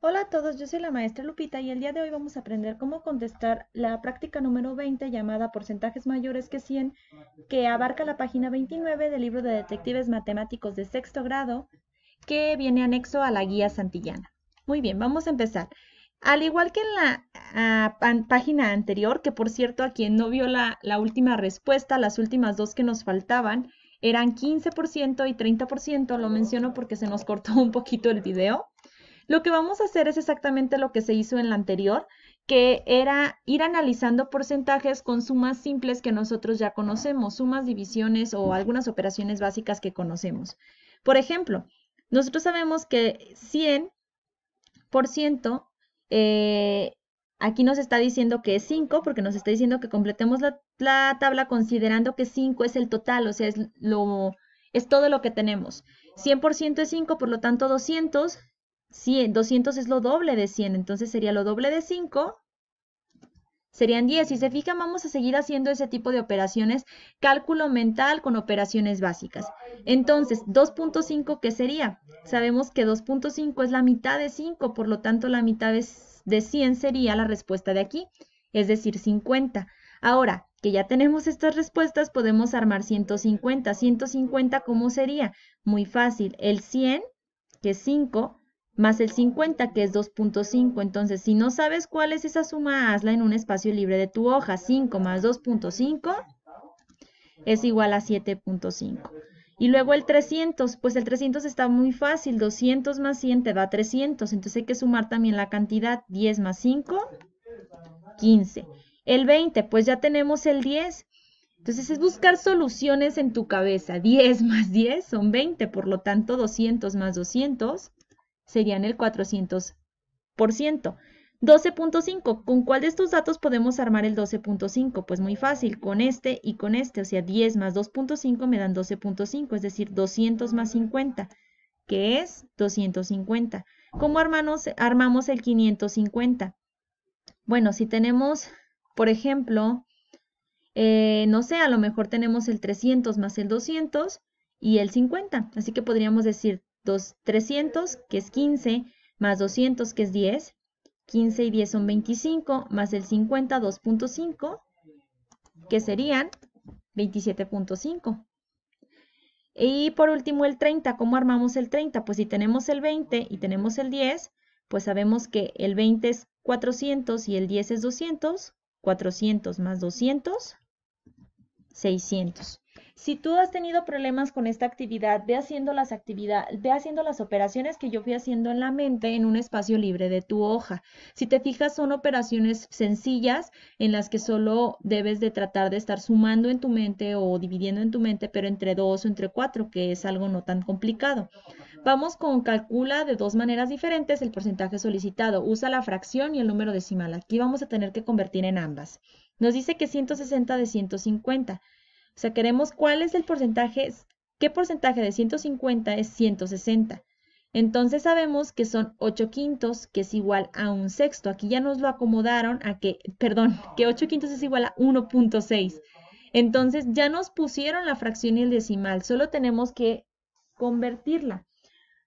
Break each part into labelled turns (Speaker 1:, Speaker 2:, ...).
Speaker 1: Hola a todos, yo soy la maestra Lupita y el día de hoy vamos a aprender cómo contestar la práctica número 20 llamada porcentajes mayores que 100 que abarca la página 29 del libro de detectives matemáticos de sexto grado que viene anexo a la guía santillana. Muy bien, vamos a empezar. Al igual que en la ah, página anterior, que por cierto a quien no vio la, la última respuesta, las últimas dos que nos faltaban eran 15% y 30%, lo menciono porque se nos cortó un poquito el video. Lo que vamos a hacer es exactamente lo que se hizo en la anterior, que era ir analizando porcentajes con sumas simples que nosotros ya conocemos, sumas, divisiones o algunas operaciones básicas que conocemos. Por ejemplo, nosotros sabemos que 100%, eh, aquí nos está diciendo que es 5, porque nos está diciendo que completemos la, tabla considerando que 5 es el total, o sea, es, lo, es todo lo que tenemos. 100% es 5, por lo tanto 200, 100, 200 es lo doble de 100, entonces sería lo doble de 5, serían 10. Si se fijan, vamos a seguir haciendo ese tipo de operaciones, cálculo mental con operaciones básicas. Entonces, 2.5, ¿qué sería? Sabemos que 2.5 es la mitad de 5, por lo tanto, la mitad de 100 sería la respuesta de aquí, es decir, 50. Ahora, que ya tenemos estas respuestas, podemos armar 150. ¿150 cómo sería? Muy fácil, el 100, que es 5, más el 50 que es 2.5. Entonces, si no sabes cuál es esa suma, hazla en un espacio libre de tu hoja. 5 más 2.5 es igual a 7.5. Y luego el 300, pues el 300 está muy fácil. 200 más 100 te da 300. Entonces hay que sumar también la cantidad. 10 más 5, 15. El 20, pues ya tenemos el 10. Entonces es buscar soluciones en tu cabeza. 10 más 10 son 20, por lo tanto 200 más 200 serían el 400%. 12.5. ¿Con cuál de estos datos podemos armar el 12.5? Pues muy fácil, con este y con este, o sea, 10 más 2.5 me dan 12.5, es decir, 200 más 50, que es 250. ¿Cómo armamos, armamos el 550? Bueno, si tenemos, por ejemplo, eh, no sé, a lo mejor tenemos el 300 más el 200 y el 50, así que podríamos decir 300, que es 15, más 200, que es 10. 15 y 10 son 25, más el 50, 2.5, que serían 27.5. Y por último el 30, ¿cómo armamos el 30? Pues si tenemos el 20 y tenemos el 10, pues sabemos que el 20 es 400 y el 10 es 200, 400 más 200, 600. Si tú has tenido problemas con esta actividad, ve haciendo las ve haciendo las operaciones que yo fui haciendo en la mente en un espacio libre de tu hoja. Si te fijas, son operaciones sencillas en las que solo debes de tratar de estar sumando en tu mente o dividiendo en tu mente, pero entre dos o entre cuatro, que es algo no tan complicado. Vamos con calcula de dos maneras diferentes el porcentaje solicitado. Usa la fracción y el número decimal. Aquí vamos a tener que convertir en ambas. Nos dice que 160 de 150. O sea, queremos cuál es el porcentaje, qué porcentaje de 150 es 160. Entonces sabemos que son 8 quintos, que es igual a un sexto. Aquí ya nos lo acomodaron a que, perdón, que 8 quintos es igual a 1.6. Entonces ya nos pusieron la fracción y el decimal, solo tenemos que convertirla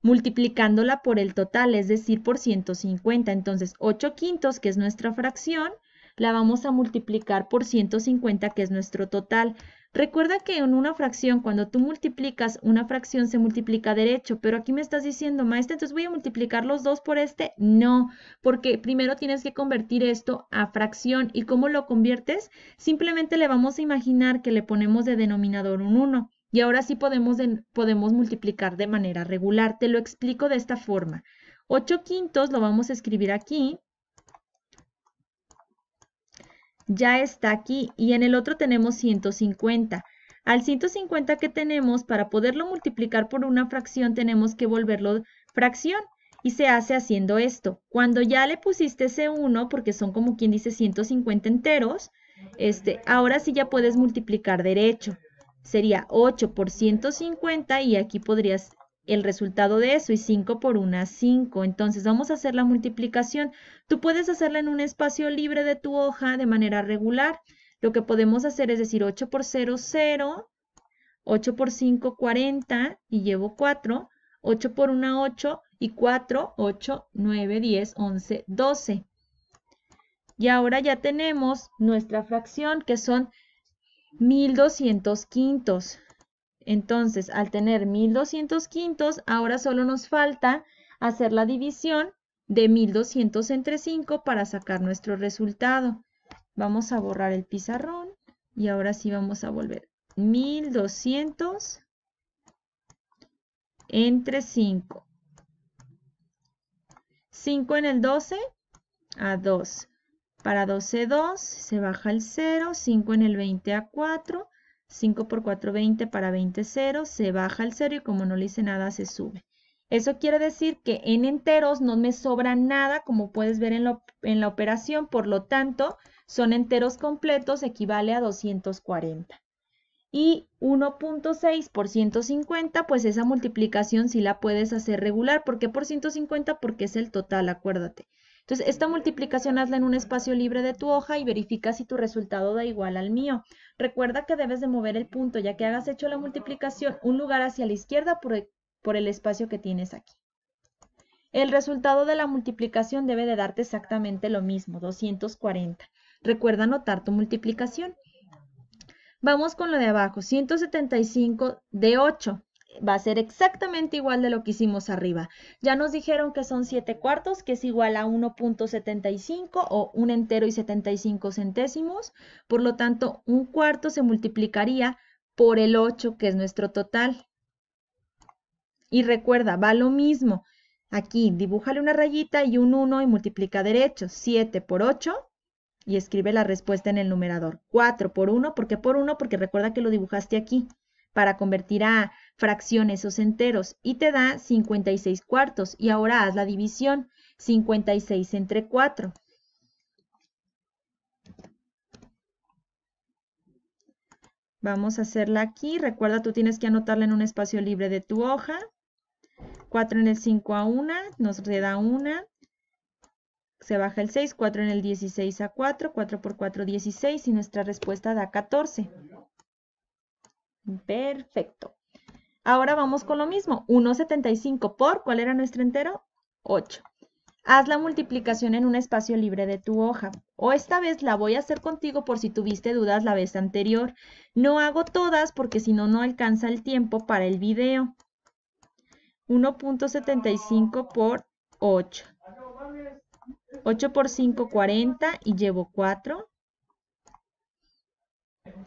Speaker 1: multiplicándola por el total, es decir, por 150. Entonces 8 quintos, que es nuestra fracción, la vamos a multiplicar por 150, que es nuestro total. Recuerda que en una fracción, cuando tú multiplicas, una fracción se multiplica derecho, pero aquí me estás diciendo, maestra, entonces voy a multiplicar los dos por este. No, porque primero tienes que convertir esto a fracción. ¿Y cómo lo conviertes? Simplemente le vamos a imaginar que le ponemos de denominador un 1. Y ahora sí podemos, podemos multiplicar de manera regular. Te lo explico de esta forma. 8 quintos lo vamos a escribir aquí ya está aquí y en el otro tenemos 150. Al 150 que tenemos, para poderlo multiplicar por una fracción, tenemos que volverlo fracción. Y se hace haciendo esto. Cuando ya le pusiste ese 1, porque son como quien dice 150 enteros, este, ahora sí ya puedes multiplicar derecho. Sería 8 por 150 y aquí podrías el resultado de eso y 5 por 1 5. Entonces vamos a hacer la multiplicación. Tú puedes hacerla en un espacio libre de tu hoja de manera regular. Lo que podemos hacer es decir 8 por 0, 0, 8 por 5, 40 y llevo 4, 8 por 1, 8 y 4, 8, 9, 10, 11, 12. Y ahora ya tenemos nuestra fracción que son 1200 quintos. Entonces, al tener 1200 quintos, ahora solo nos falta hacer la división de 1200 entre 5 para sacar nuestro resultado. Vamos a borrar el pizarrón y ahora sí vamos a volver. 1200 entre 5. 5 en el 12 a 2. Para 12, 2, se baja el 0. 5 en el 20 a 4. 5 por 4, 20 para 20, 0, se baja el 0 y como no le hice nada se sube. Eso quiere decir que en enteros no me sobra nada, como puedes ver en, en la operación, por lo tanto, son enteros completos, equivale a 240. Y 1.6 por 150, pues esa multiplicación sí la puedes hacer regular. ¿Por qué por 150? Porque es el total, acuérdate. Entonces, esta multiplicación hazla en un espacio libre de tu hoja y verifica si tu resultado da igual al mío. Recuerda que debes de mover el punto ya que hagas hecho la multiplicación un lugar hacia la izquierda por el, por el espacio que tienes aquí. El resultado de la multiplicación debe de darte exactamente lo mismo, 240. Recuerda anotar tu multiplicación. Vamos con lo de abajo, 175 de 8 va a ser exactamente igual de lo que hicimos arriba. Ya nos dijeron que son 7 cuartos, que es igual a 1.75 o 1 entero y 75 centésimos. Por lo tanto, un cuarto se multiplicaría por el 8, que es nuestro total. Y recuerda, va lo mismo. Aquí, dibújale una rayita y un 1 y multiplica derecho. 7 por 8 y escribe la respuesta en el numerador. 4 por 1, ¿por qué por 1? Porque recuerda que lo dibujaste aquí para convertir a fracciones o enteros y te da 56 cuartos. Y ahora haz la división, 56 entre 4. Vamos a hacerla aquí. Recuerda, tú tienes que anotarla en un espacio libre de tu hoja. 4 en el 5 a 1, nos da 1. Se baja el 6, 4 en el 16 a 4, 4 por 4, 16 y nuestra respuesta da 14. Perfecto. Ahora vamos con lo mismo. 1,75 por, ¿cuál era nuestro entero? 8. Haz la multiplicación en un espacio libre de tu hoja. O esta vez la voy a hacer contigo por si tuviste dudas la vez anterior. No hago todas porque si no, no alcanza el tiempo para el video. 1.75 por 8. 8 por 5, 40 y llevo 4.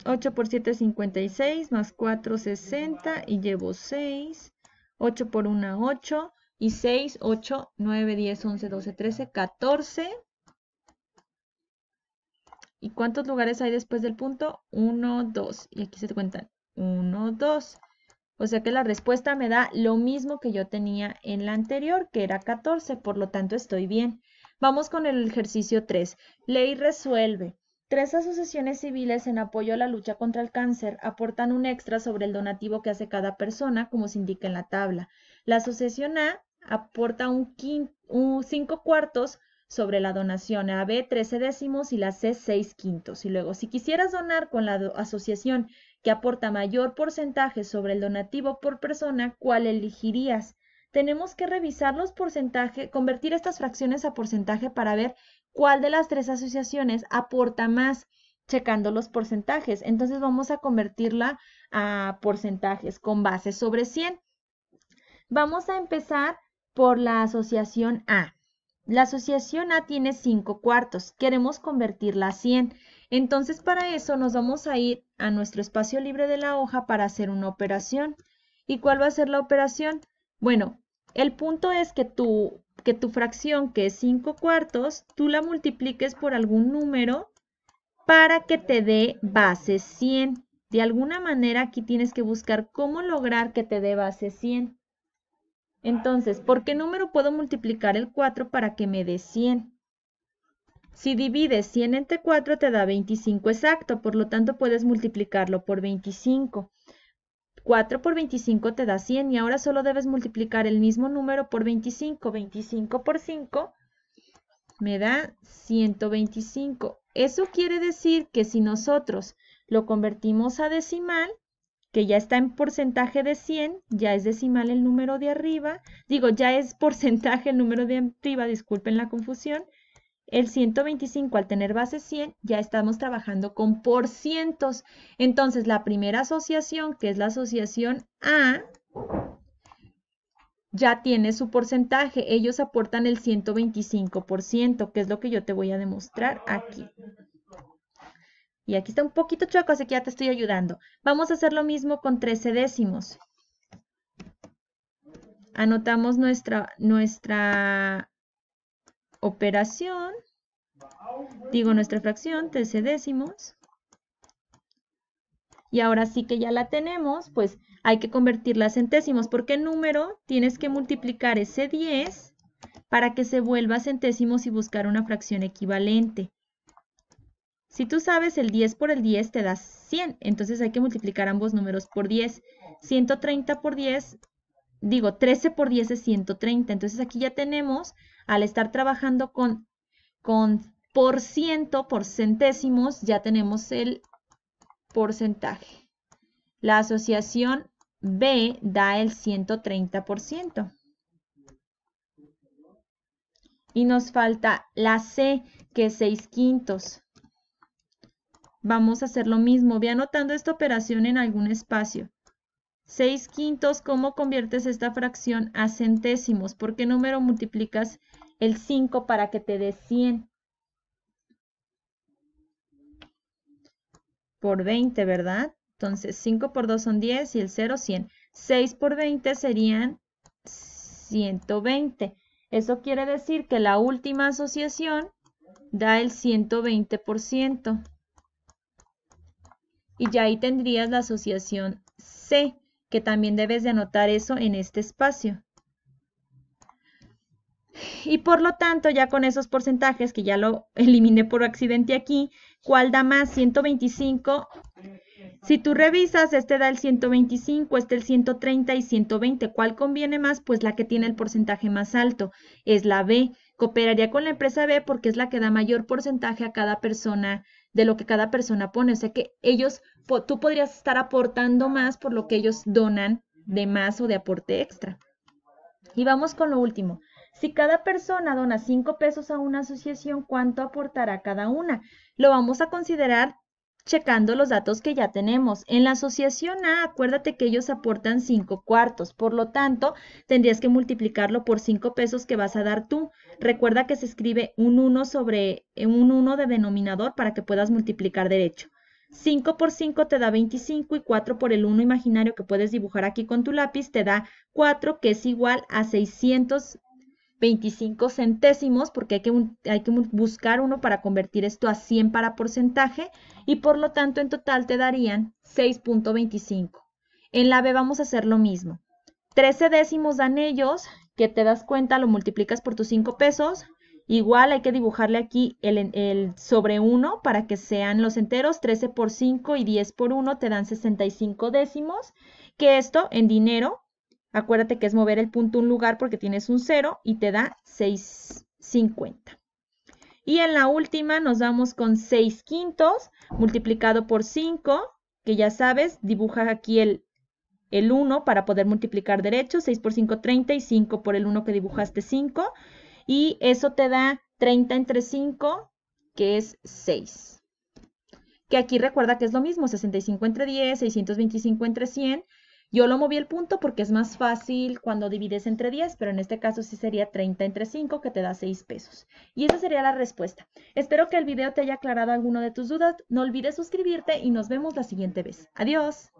Speaker 1: 8 por 7 56, más 4 60 y llevo 6. 8 por 1 8 y 6, 8, 9, 10, 11, 12, 13, 14. ¿Y cuántos lugares hay después del punto? 1, 2. Y aquí se cuentan 1, 2. O sea que la respuesta me da lo mismo que yo tenía en la anterior, que era 14, por lo tanto estoy bien. Vamos con el ejercicio 3. Ley resuelve. Tres asociaciones civiles en apoyo a la lucha contra el cáncer aportan un extra sobre el donativo que hace cada persona, como se indica en la tabla. La asociación A aporta un, quinto, cinco cuartos sobre la donación, A B 13 décimos y la C 6 quintos. Y luego, si quisieras donar con la asociación que aporta mayor porcentaje sobre el donativo por persona, ¿cuál elegirías? Tenemos que revisar los porcentajes, convertir estas fracciones a porcentaje para ver cuál de las tres asociaciones aporta más checando los porcentajes. Entonces vamos a convertirla a porcentajes con base sobre 100. Vamos a empezar por la asociación A. La asociación A tiene 5 cuartos. Queremos convertirla a 100. Entonces para eso nos vamos a ir a nuestro espacio libre de la hoja para hacer una operación. ¿Y cuál va a ser la operación? Bueno, el punto es que tu, que tu fracción, que es 5 cuartos, tú la multipliques por algún número para que te dé base 100. De alguna manera aquí tienes que buscar cómo lograr que te dé base 100. Entonces, ¿por qué número puedo multiplicar el 4 para que me dé 100? Si divides 100 entre 4 te da 25 exacto, por lo tanto puedes multiplicarlo por 25. 4 por 25 te da 100 y ahora solo debes multiplicar el mismo número por 25. 25 por 5 me da 125. Eso quiere decir que si nosotros lo convertimos a decimal, que ya está en porcentaje de 100, ya es decimal el número de arriba, digo, ya es porcentaje el número de arriba, disculpen la confusión, el 125 al tener base 100 ya estamos trabajando con por cientos. Entonces la primera asociación, que es la asociación A, ya tiene su porcentaje. Ellos aportan el 125%, que es lo que yo te voy a demostrar aquí. Y aquí está un poquito choco, así que ya te estoy ayudando. Vamos a hacer lo mismo con 13 décimos. Anotamos nuestra, nuestra operación, digo nuestra fracción, 13 décimos. Y ahora sí que ya la tenemos, pues hay que convertirla a centésimos, ¿Por qué número tienes que multiplicar ese 10 para que se vuelva a centésimos y buscar una fracción equivalente. Si tú sabes el 10 por el 10 te da 100, entonces hay que multiplicar ambos números por 10. 130 por 10, digo 13 por 10 es 130, entonces aquí ya tenemos al estar trabajando con, con por ciento, por centésimos, ya tenemos el porcentaje. La asociación B da el 130%. Y nos falta la C, que es 6 quintos. Vamos a hacer lo mismo. voy anotando esta operación en algún espacio. 6 quintos, ¿cómo conviertes esta fracción a centésimos? ¿Por qué número multiplicas el 5 para que te dé 100. Por 20, ¿verdad? Entonces 5 por 2 son 10 y el 0, 100. 6 por 20 serían 120. Eso quiere decir que la última asociación da el 120%. Y ya ahí tendrías la asociación C, que también debes de anotar eso en este espacio y por lo tanto, ya con esos porcentajes, que ya lo eliminé por accidente aquí, ¿cuál da más? 125. Si tú revisas, este da el 125, este el 130 y 120. ¿Cuál conviene más? Pues la que tiene el porcentaje más alto, es la B. Cooperaría con la empresa B porque es la que da mayor porcentaje a cada persona de lo que cada persona pone. O sea que ellos, tú podrías estar aportando más por lo que ellos donan de más o de aporte extra. Y vamos con lo último. Si cada persona dona 5 pesos a una asociación, ¿cuánto aportará cada una? Lo vamos a considerar checando los datos que ya tenemos. En la asociación A, acuérdate que ellos aportan 5 cuartos, por lo tanto, tendrías que multiplicarlo por 5 pesos que vas a dar tú. Recuerda que se escribe un 1 sobre eh, un 1 de denominador para que puedas multiplicar derecho. 5 por 5 te da 25 y 4 por el 1 imaginario que puedes dibujar aquí con tu lápiz te da 4 que es igual a 600 25 centésimos, porque hay que, buscar uno para convertir esto a 100 para porcentaje, y por lo tanto en total te darían 6.25. En la B vamos a hacer lo mismo. 13 décimos dan ellos, que te das cuenta, lo multiplicas por tus 5 pesos, Igual hay que dibujarle aquí el, el, sobre 1 para que sean los enteros. 13 por 5 y 10 por 1 te dan 65 décimos, que esto en dinero Acuérdate que es mover el punto un lugar porque tienes un 0 y te da 650. Y en la última nos vamos con 6 quintos multiplicado por 5, que ya sabes, dibuja aquí el, el 1 para poder multiplicar derecho, 6 por 5, 30 y 5 por el 1 que dibujaste 5. Y eso te da 30 entre 5, que es 6. Que aquí recuerda que es lo mismo, 65 entre 10, 625 entre 100 yo lo moví el punto porque es más fácil cuando divides entre 10, pero en este caso sí sería 30 entre 5 que te da 6 pesos. Y esa sería la respuesta. Espero que el video te haya aclarado alguno de tus dudas. No olvides suscribirte y nos vemos la siguiente vez. Adiós.